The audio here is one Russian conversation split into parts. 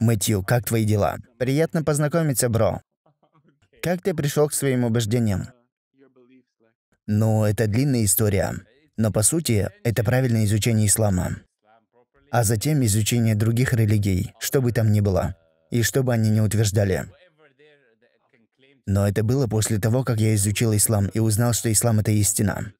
Мэтью, как твои дела? Приятно познакомиться, бро. Как ты пришел к своим убеждениям? Ну, это длинная история. Но по сути, это правильное изучение ислама. А затем изучение других религий, что бы там ни было. И что бы они ни утверждали. Но это было после того, как я изучил ислам и узнал, что ислам – это истина.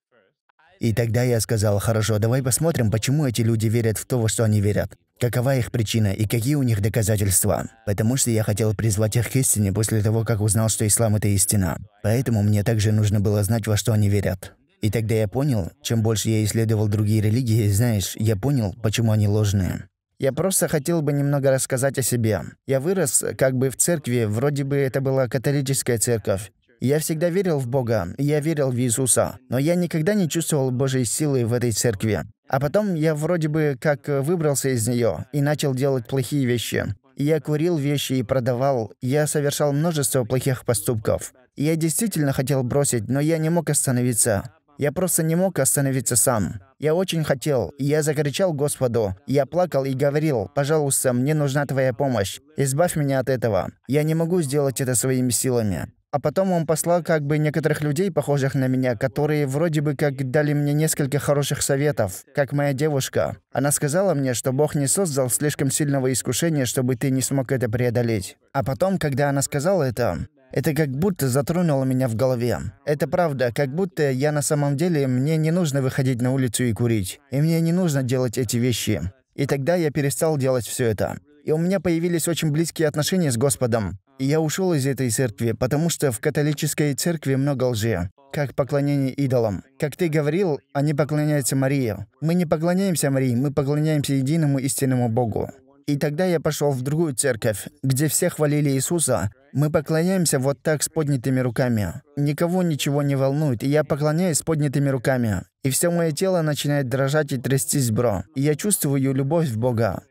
И тогда я сказал, хорошо, давай посмотрим, почему эти люди верят в то, во что они верят. Какова их причина и какие у них доказательства? Потому что я хотел призвать их к истине после того, как узнал, что ислам – это истина. Поэтому мне также нужно было знать, во что они верят. И тогда я понял, чем больше я исследовал другие религии, знаешь, я понял, почему они ложные. Я просто хотел бы немного рассказать о себе. Я вырос как бы в церкви, вроде бы это была католическая церковь. Я всегда верил в Бога, я верил в Иисуса, но я никогда не чувствовал Божьей силы в этой церкви. А потом я вроде бы как э, выбрался из нее и начал делать плохие вещи. Я курил вещи и продавал. Я совершал множество плохих поступков. Я действительно хотел бросить, но я не мог остановиться. Я просто не мог остановиться сам. Я очень хотел. Я закричал Господу. Я плакал и говорил, «Пожалуйста, мне нужна твоя помощь. Избавь меня от этого. Я не могу сделать это своими силами». А потом он послал как бы некоторых людей, похожих на меня, которые вроде бы как дали мне несколько хороших советов, как моя девушка. Она сказала мне, что Бог не создал слишком сильного искушения, чтобы ты не смог это преодолеть. А потом, когда она сказала это, это как будто затронуло меня в голове. Это правда, как будто я на самом деле, мне не нужно выходить на улицу и курить. И мне не нужно делать эти вещи. И тогда я перестал делать все это. И у меня появились очень близкие отношения с Господом. Я ушел из этой церкви, потому что в католической церкви много лжи. Как поклонение идолам. Как ты говорил, они поклоняются Марии. Мы не поклоняемся Марии, мы поклоняемся единому истинному Богу. И тогда я пошел в другую церковь, где все хвалили Иисуса. Мы поклоняемся вот так с поднятыми руками. Никого ничего не волнует, и я поклоняюсь с поднятыми руками. И все мое тело начинает дрожать и трястись, бро. И я чувствую любовь в Бога.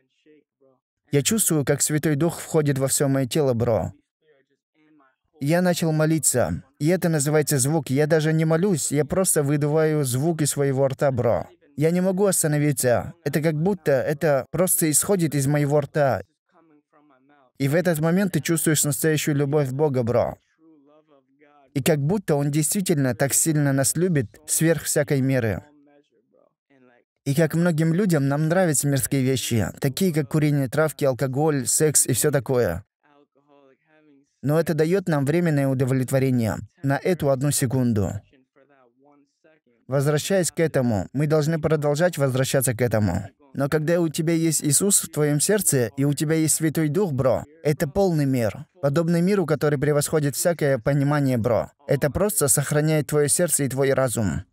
Я чувствую, как Святой Дух входит во все мое тело, бро. Я начал молиться. И это называется звук. Я даже не молюсь, я просто выдуваю звуки своего рта, бро. Я не могу остановиться. Это как будто это просто исходит из моего рта. И в этот момент ты чувствуешь настоящую любовь Бога, бро. И как будто Он действительно так сильно нас любит сверх всякой меры. И как многим людям, нам нравятся мирские вещи, такие как курение травки, алкоголь, секс и все такое но это дает нам временное удовлетворение на эту одну секунду. Возвращаясь к этому, мы должны продолжать возвращаться к этому. Но когда у тебя есть Иисус в твоем сердце, и у тебя есть Святой Дух, бро, это полный мир. Подобный миру, который превосходит всякое понимание, бро. Это просто сохраняет твое сердце и твой разум.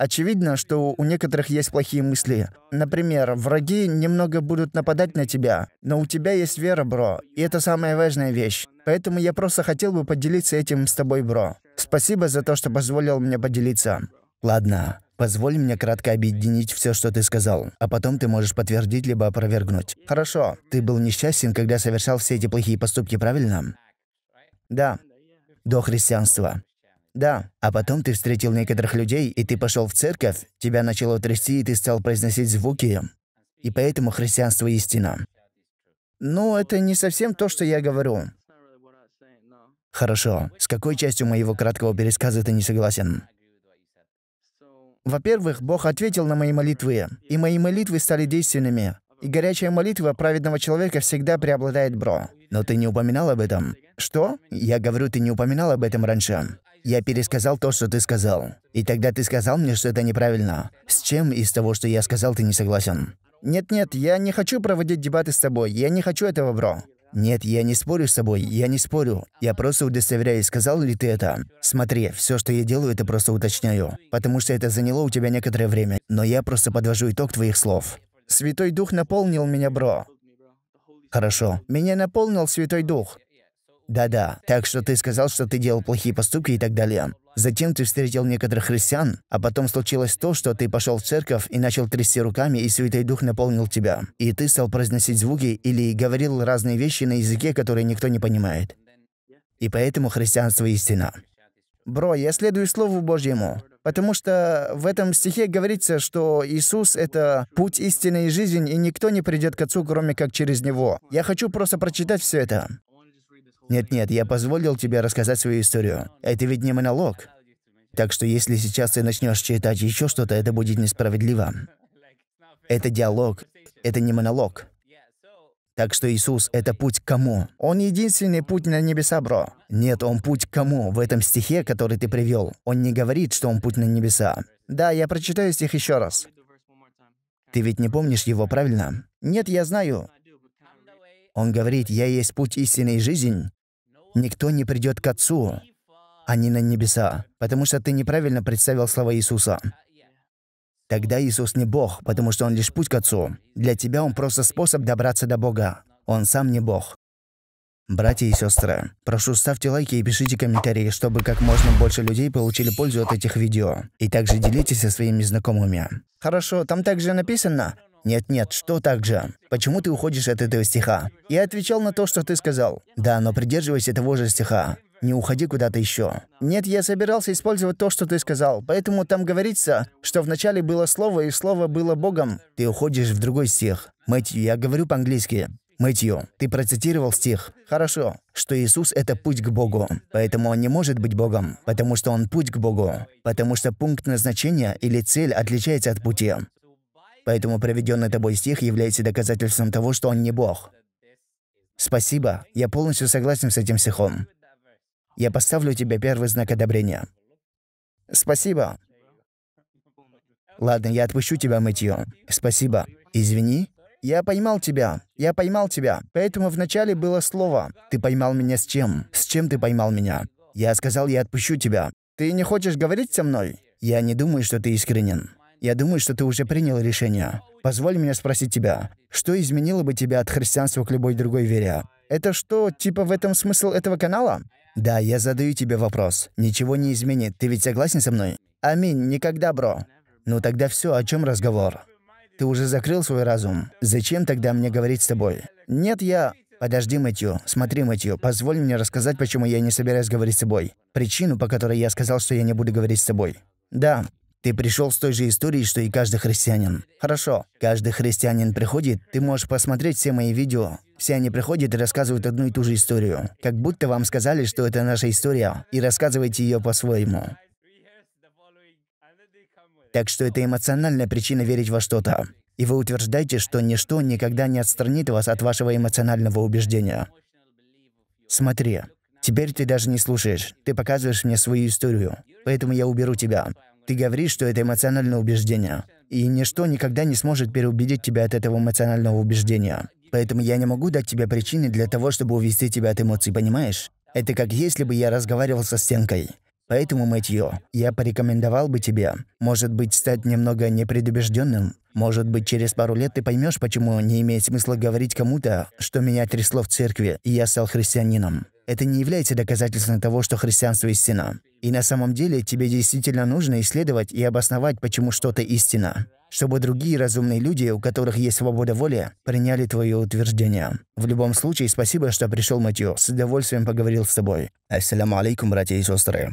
Очевидно, что у некоторых есть плохие мысли. Например, враги немного будут нападать на тебя, но у тебя есть вера, бро, и это самая важная вещь. Поэтому я просто хотел бы поделиться этим с тобой, бро. Спасибо за то, что позволил мне поделиться. Ладно, позволь мне кратко объединить все, что ты сказал, а потом ты можешь подтвердить либо опровергнуть. Хорошо. Ты был несчастен, когда совершал все эти плохие поступки, правильно? Да. До христианства. «Да. А потом ты встретил некоторых людей, и ты пошел в церковь, тебя начало трясти, и ты стал произносить звуки. И поэтому христианство истина». Но ну, это не совсем то, что я говорю. Хорошо. С какой частью моего краткого пересказа ты не согласен? Во-первых, Бог ответил на мои молитвы, и мои молитвы стали действенными. И горячая молитва праведного человека всегда преобладает, бро. Но ты не упоминал об этом. Что? Я говорю, ты не упоминал об этом раньше. Я пересказал то, что ты сказал. И тогда ты сказал мне, что это неправильно. С чем из того, что я сказал, ты не согласен? Нет-нет, я не хочу проводить дебаты с тобой. Я не хочу этого, бро. Нет, я не спорю с тобой, я не спорю. Я просто удостоверяюсь, сказал ли ты это. Смотри, все, что я делаю, это просто уточняю. Потому что это заняло у тебя некоторое время. Но я просто подвожу итог твоих слов. Святой Дух наполнил меня, бро. Хорошо. Меня наполнил Святой Дух. Да-да, так что ты сказал, что ты делал плохие поступки и так далее. Затем ты встретил некоторых христиан, а потом случилось то, что ты пошел в церковь и начал трясти руками, и Святой Дух наполнил тебя. И ты стал произносить звуки или говорил разные вещи на языке, которые никто не понимает. И поэтому христианство истина. Бро, я следую Слову Божьему, потому что в этом стихе говорится, что Иисус — это путь истинной жизни, и никто не придет к Отцу, кроме как через Него. Я хочу просто прочитать все это. Нет-нет, я позволил тебе рассказать свою историю. Это ведь не монолог. Так что если сейчас ты начнешь читать еще что-то, это будет несправедливо. Это диалог, это не монолог. Так что Иисус — это путь к кому? Он единственный путь на небеса, бро. Нет, он путь к кому? В этом стихе, который ты привел, он не говорит, что он путь на небеса. Да, я прочитаю стих еще раз. Ты ведь не помнишь его, правильно? Нет, я знаю. Он говорит, «Я есть путь истинной жизни, никто не придет к Отцу, а не на небеса, потому что ты неправильно представил слова Иисуса. Тогда Иисус не Бог, потому что Он лишь путь к Отцу. Для тебя Он просто способ добраться до Бога. Он сам не Бог. Братья и сестры, прошу ставьте лайки и пишите комментарии, чтобы как можно больше людей получили пользу от этих видео. И также делитесь со своими знакомыми. Хорошо, там также написано, «Нет-нет, что так же? Почему ты уходишь от этого стиха?» Я отвечал на то, что ты сказал. «Да, но придерживайся того же стиха. Не уходи куда-то еще. Нет, я собирался использовать то, что ты сказал, поэтому там говорится, что вначале было слово, и слово было Богом. Ты уходишь в другой стих. Мэтью, я говорю по-английски. Мэтью, ты процитировал стих. Хорошо, что Иисус – это путь к Богу. Поэтому Он не может быть Богом, потому что Он путь к Богу. Потому что пункт назначения или цель отличается от пути. Поэтому проведенный тобой стих является доказательством того, что он не Бог. Спасибо, я полностью согласен с этим стихом. Я поставлю тебе первый знак одобрения. Спасибо. Ладно, я отпущу тебя, Мэтью. Спасибо. Извини. Я поймал тебя. Я поймал тебя. Поэтому вначале было слово. Ты поймал меня с чем? С чем ты поймал меня? Я сказал, я отпущу тебя. Ты не хочешь говорить со мной? Я не думаю, что ты искренен. Я думаю, что ты уже принял решение. Позволь мне спросить тебя, что изменило бы тебя от христианства к любой другой вере? Это что, типа в этом смысл этого канала? Да, я задаю тебе вопрос. Ничего не изменит. Ты ведь согласен со мной? Аминь, никогда, бро. Ну тогда все, о чем разговор? Ты уже закрыл свой разум. Зачем тогда мне говорить с тобой? Нет, я... Подожди, Мэтью. Смотри, Мэтью, позволь мне рассказать, почему я не собираюсь говорить с тобой. Причину, по которой я сказал, что я не буду говорить с тобой. Да, ты пришел с той же историей, что и каждый христианин. Хорошо. Каждый христианин приходит, ты можешь посмотреть все мои видео. Все они приходят и рассказывают одну и ту же историю. Как будто вам сказали, что это наша история, и рассказывайте ее по-своему. Так что это эмоциональная причина верить во что-то. И вы утверждаете, что ничто никогда не отстранит вас от вашего эмоционального убеждения. Смотри, теперь ты даже не слушаешь, ты показываешь мне свою историю, поэтому я уберу тебя. Ты говоришь, что это эмоциональное убеждение. И ничто никогда не сможет переубедить тебя от этого эмоционального убеждения. Поэтому я не могу дать тебе причины для того, чтобы увести тебя от эмоций, понимаешь? Это как если бы я разговаривал со стенкой. Поэтому, Мэтью, я порекомендовал бы тебе, может быть, стать немного непредубежденным. Может быть, через пару лет ты поймешь, почему не имеет смысла говорить кому-то, что меня трясло в церкви, и я стал христианином это не является доказательством того, что христианство истина. И на самом деле тебе действительно нужно исследовать и обосновать, почему что-то истина, чтобы другие разумные люди, у которых есть свобода воли, приняли твое утверждение. В любом случае, спасибо, что пришел, Матью. С удовольствием поговорил с тобой. Ассаламу алейкум, братья и сестры.